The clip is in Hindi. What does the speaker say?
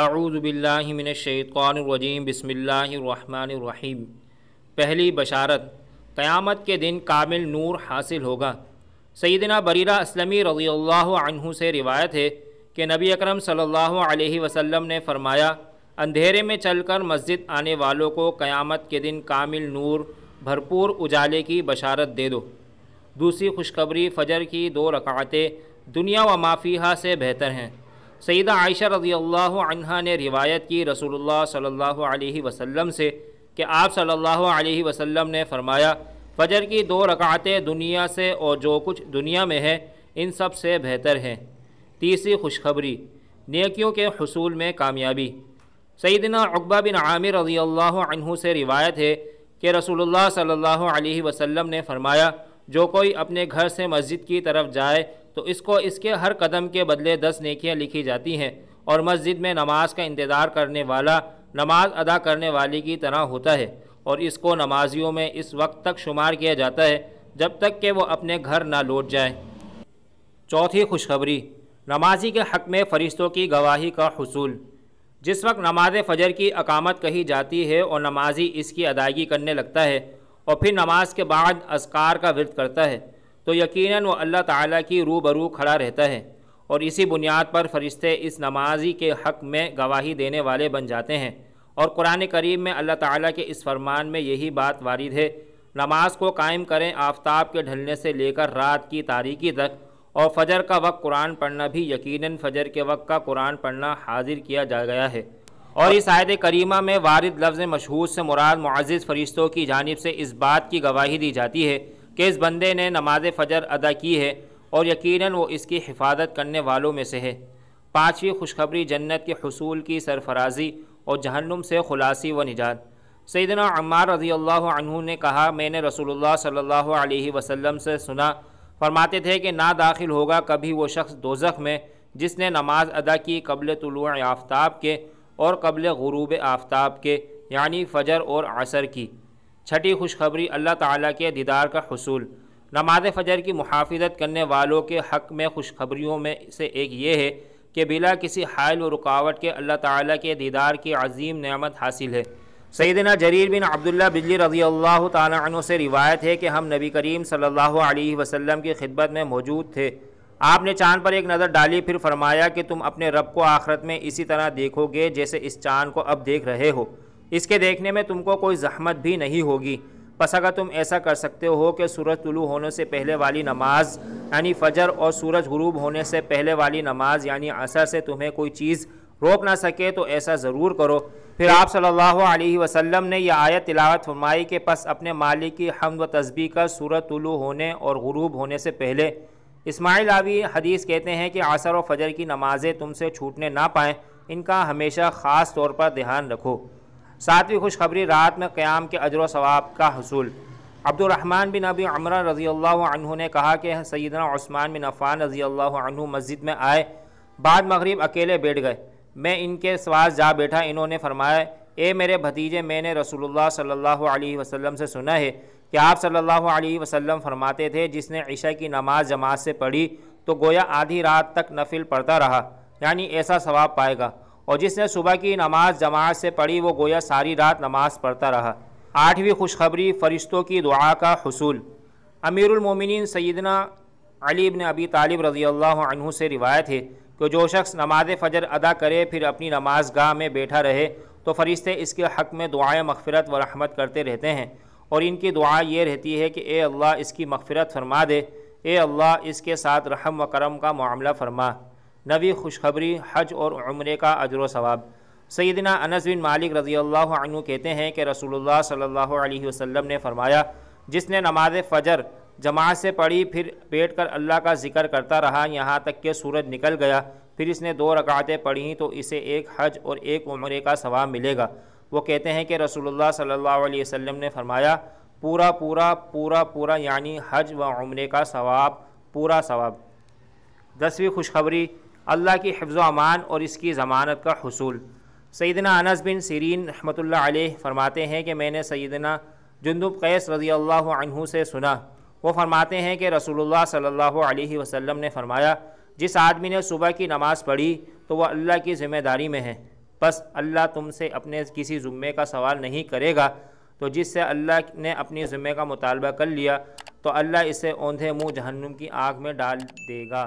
आऊज़बिल्लिमिनशैतरजीम बसमीम पहली बशारत क़यामत के दिन कामिल नूर हासिल होगा सैदना बरीरा असलमी रज़ी अल्लाह से रिवायत है कि नबी अकरम सल्लल्लाहु अलैहि वसल्लम ने फ़रमाया अंधेरे में चल कर मस्जिद आने वालों को क़यामत के दिन कामिल नूर भरपूर उजाले की बशारत दे दो दूसरी खुशखबरी फ़जर की दो रकातें दुनिया व माफिया से बेहतर हैं सईद आयशा रज़ी अल्लाह ने रिवायत की रसूलुल्लाह सल्लल्लाहु अलैहि वसल्लम से कि आप सल्लल्लाहु अलैहि वसल्लम ने फ़रमाया फ़जर की दो रकातें दुनिया से और जो कुछ दुनिया में है इन सब से बेहतर हैं तीसरी खुशखबरी नेकियों के हसूल में कामयाबी सईदना अकबा बिन आमिर रज़ी अल्लाह से रिवायत है कि रसूलुल्लाह सल्लल्लाहु अलैहि वसल्लम ने फ़रमाया जो कोई अपने घर से मस्जिद की तरफ जाए तो इसको इसके हर कदम के बदले दस नेकियाँ लिखी जाती हैं और मस्जिद में नमाज का इंतज़ार करने वाला नमाज अदा करने वाले की तरह होता है और इसको नमाजियों में इस वक्त तक शुमार किया जाता है जब तक कि वो अपने घर ना लौट जाए चौथी खुशखबरी नमाजी के हक़ में फ़रिश्तों की गवाही का हसूल जिस वक्त नमाज फ़जर की अकामत कही जाती है और नमाजी इसकी अदायगी करने लगता है और फिर नमाज के बाद असकार का विरत करता है तो यकीनन वो अल्लाह ताला की रूबरू खड़ा रहता है और इसी बुनियाद पर फरिश्ते इस नमाजी के हक़ में गवाही देने वाले बन जाते हैं और कुरान करीम में अल्लाह ताला के इस फरमान में यही बात वारिद है नमाज को कायम करें आफ्ताब के ढलने से लेकर रात की तारीखी तक और फजर का वक्त कुरान पढ़ना भी यकीनन फजर के वक्त का कुरान पढ़ना हाजिर किया जा गया है और इस आयद करीमा में वारद लफ्ज़ मशहूर से मुराद मुआज़ फरिश्तों की जानब से इस बात की गवाही दी जाती है कि इस बंदे ने नमाज फ़जर अदा की है और यकीनन वो इसकी हिफाजत करने वालों में से है पाँचवीं खुशखबरी जन्नत के हसूल की सरफराजी और जहन्नुम से खुलासी व निजात सैदना अम्मा रजी अल्लाह ने कहा मैंने रसूलुल्लाह सल्लल्लाहु अलैहि से सुना फरमाते थे कि ना दाखिल होगा कभी वो शख्स दोजख में जिसने नमाज अदा की कबल तुलु आफ्ताब के और कबल गुरूब आफ्ताब के यानी फ़जर और असर की छठी खुशखबरी अल्लाह ताला के दीदार का हसूल नमाज फ़जर की मुहाफ़त करने वालों के हक़ में खुशखबरियों में से एक ये है कि बिला किसी हायल व रुकावट के अल्लाह ताला के दीदार की अजीम नेमत हासिल है सैदना जरीर बिन अब्दुल्ला बिजली रजी अल्लाह तु से रिवायत है कि हम नबी करीम सल्लल्लाहु अलैहि वसल्लम की खिदमत में मौजूद थे आपने चाँद पर एक नज़र डाली फिर फरमाया कि तुम अपने रब को आखरत में इसी तरह देखोगे जैसे इस चाँद को अब देख रहे हो इसके देखने में तुमको कोई जहमत भी नहीं होगी बस अगर तुम ऐसा कर सकते हो कि सूरज तुलू होने से पहले वाली नमाज यानी फजर और सूरज गुरूब होने से पहले वाली नमाज यानी असर से तुम्हें कोई चीज़ रोक ना सके तो ऐसा ज़रूर करो फिर आप सल्लल्लाहु अलैहि वसल्लम ने यह आयत तिलावत फरमाई के पास अपने मालिक की हम व तस्बी का सूरत तुलू होने और गुरूब होने से पहले इस्माइल आवी हदीस कहते हैं कि असर और फजर की नमाज़ें तुमसे छूटने ना पाएँ इनका हमेशा ख़ास तौर पर ध्यान रखो सातवीं खुशखबरी रात में क़्याम के अजर सवाब का हसूल अब्दुलरहमान बिन अबी अमर रज़ी अल्लाह ने कहा कि सैदना ओस्मान बिन अफ़ान रज़ी अल्लाह मस्जिद में आए बाद मग़रब अकेले बैठ गए मैं इनके सवाल जा बैठा इन्होंने फरमाया ए मेरे भतीजे मैंने रसूलुल्लाह सल्लल्लाहु अलैहि वसल्लम से सुना है कि आप सल्लल्लाहु अलैहि वसल्लम फरमाते थे जिसने ईशा की नमाज जमात से पढ़ी तो गोया आधी रात तक नफिल पढ़ता रहा यानी ऐसा सवाब पाएगा और जिसने सुबह की नमाज जमात से पढ़ी वो गोया सारी रात नमाज पढ़ता रहा आठवीं खुशखबरी फ़रिश्तों की दुआ का हसूल अमीरमिन सैदना अली ने अबी तालिब रज़ी अल्लाह से रिवायत है कि जो शख्स नमाज फ़जर अदा करे फिर अपनी नमाज गाह में बैठा रहे तो फ़रिश्ते इसके हक़ में दुआएँ मगफ़रत व रहमत करते रहते हैं और इनकी दुआ ये रहती है कि ए अल्लाह इसकी मगफ़रत फरमा दे ए अल्लाह इसके साथ रहम व करम का मामला फरमा नवी खुशखबरी हज और उम्र का अजर सवाब सैदना अनस बिन मालिक रज़ी अल्लाह कहते हैं कि रसूलुल्लाह सल्लल्लाहु अलैहि वसल्लम ने फ़रमाया जिसने नमाज फ़जर जमात से पढ़ी फिर बैठ कर अल्लाह का जिक्र करता रहा यहाँ तक कि सूरज निकल गया फिर इसने दो रकातें पढ़ी तो इसे एक हज और एक उम्र का सवाब मिलेगा वो कहते हैं कि रसूलुल्लाह सल्लल्लाहु अलैहि वसल्लम ने फरमाया पूरा पूरा पूरा पूरा यानी हज व उम्र का सवाब पूरा सवाब दसवीं खुशखबरी अल्लाह की हिफ्ज़ अमान और इसकी ज़मानत का हसूल सैदना अनस बिन सरीन रहमत फ़रमाते हैं कि मैंने सैदना जन्दुब कैस रज़ी अल्लाह से सुना वो फ़रमाते हैं कि रसूलुल्लाह सल्लल्लाहु अलैहि वसल्लम ने फ़रमाया जिस आदमी ने सुबह की नमाज़ पढ़ी तो वह अल्लाह की ज़िम्मेदारी में है बस अल्लाह तुमसे अपने किसी ज़ुम्मे का सवाल नहीं करेगा तो जिससे अल्लाह ने अपनी ज़िम्मे का मुतालबा कर लिया तो अल्लाह इसे औंधे मुँह जहन्नुम की आग में डाल देगा